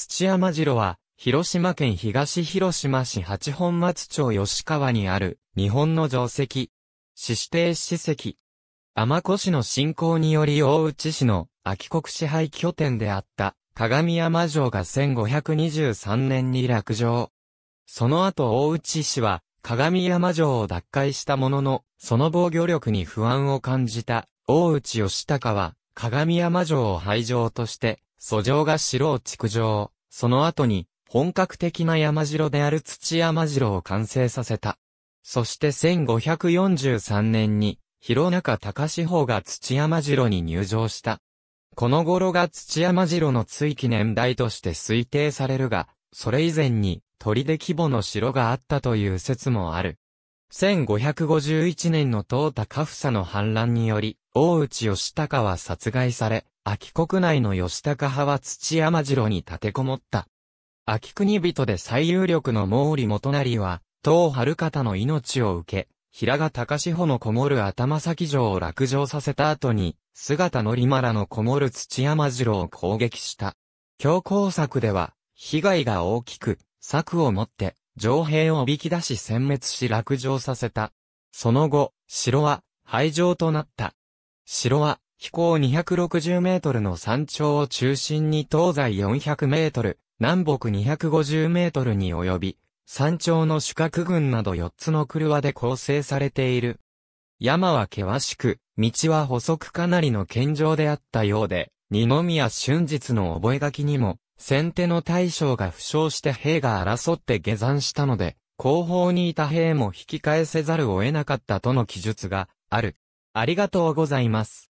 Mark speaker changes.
Speaker 1: 土山城は、広島県東広島市八本松町吉川にある、日本の城跡。四指定史跡。天子市の侵攻により大内市の秋国支配拠点であった鏡山城が1523年に落城。その後大内市は鏡山城を奪回したものの、その防御力に不安を感じた大内義高は鏡山城を廃城として訴状が城を築城、その後に、本格的な山城である土山城を完成させた。そして1543年に、広中隆志法が土山城に入城した。この頃が土山城の追記年代として推定されるが、それ以前に、砦規模の城があったという説もある。1551年の東高房の反乱により、大内義高は殺害され、秋国内の吉高派は土山城に立てこもった。秋国人で最有力の毛利元就は、東春方の命を受け、平賀高志穂のこもる頭先城を落城させた後に、姿のりまらのこもる土山城を攻撃した。強行策では、被害が大きく、策をもって、城兵をおびき出し殲滅し落城させた。その後、城は、廃城となった。城は、飛行260メートルの山頂を中心に東西400メートル、南北250メートルに及び、山頂の主角群など4つの車で構成されている。山は険しく、道は細くかなりの健常であったようで、二宮春日の覚書にも、先手の大将が負傷して兵が争って下山したので、後方にいた兵も引き返せざるを得なかったとの記述がある。ありがとうございます。